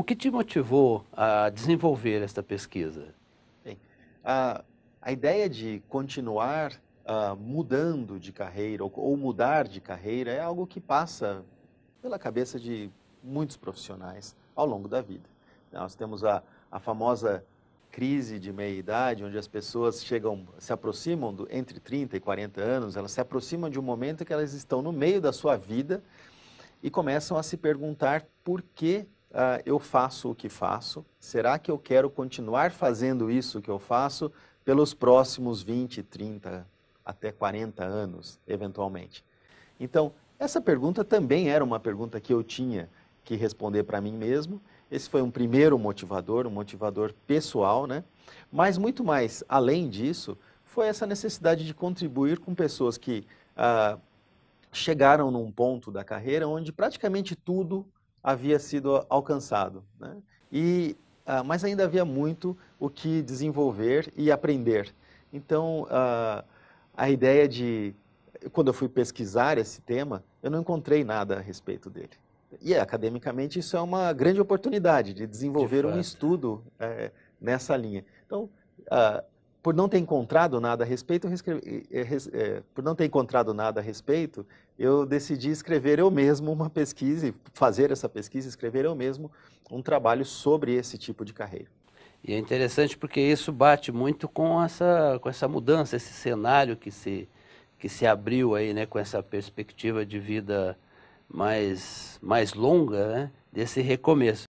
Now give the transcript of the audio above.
O que te motivou a desenvolver esta pesquisa? Bem, a, a ideia de continuar uh, mudando de carreira ou, ou mudar de carreira é algo que passa pela cabeça de muitos profissionais ao longo da vida. Nós temos a, a famosa crise de meia-idade, onde as pessoas chegam, se aproximam do, entre 30 e 40 anos, elas se aproximam de um momento que elas estão no meio da sua vida e começam a se perguntar por que uh, eu faço o que faço? Será que eu quero continuar fazendo isso que eu faço pelos próximos 20, 30, até 40 anos, eventualmente? Então, essa pergunta também era uma pergunta que eu tinha que responder para mim mesmo. Esse foi um primeiro motivador, um motivador pessoal, né? Mas muito mais além disso, foi essa necessidade de contribuir com pessoas que ah, chegaram num ponto da carreira onde praticamente tudo havia sido alcançado. Né? E, uh, mas ainda havia muito o que desenvolver e aprender. Então, uh, a ideia de. Quando eu fui pesquisar esse tema, eu não encontrei nada a respeito dele. E academicamente isso é uma grande oportunidade de desenvolver de um estudo é, nessa linha. Então, uh, por não ter encontrado nada a respeito, é, por não ter encontrado nada a respeito, eu decidi escrever eu mesmo uma pesquisa, fazer essa pesquisa, escrever eu mesmo um trabalho sobre esse tipo de carreira. E é interessante porque isso bate muito com essa, com essa mudança, esse cenário que se, que se abriu aí, né, com essa perspectiva de vida mais, mais longa, né, desse recomeço.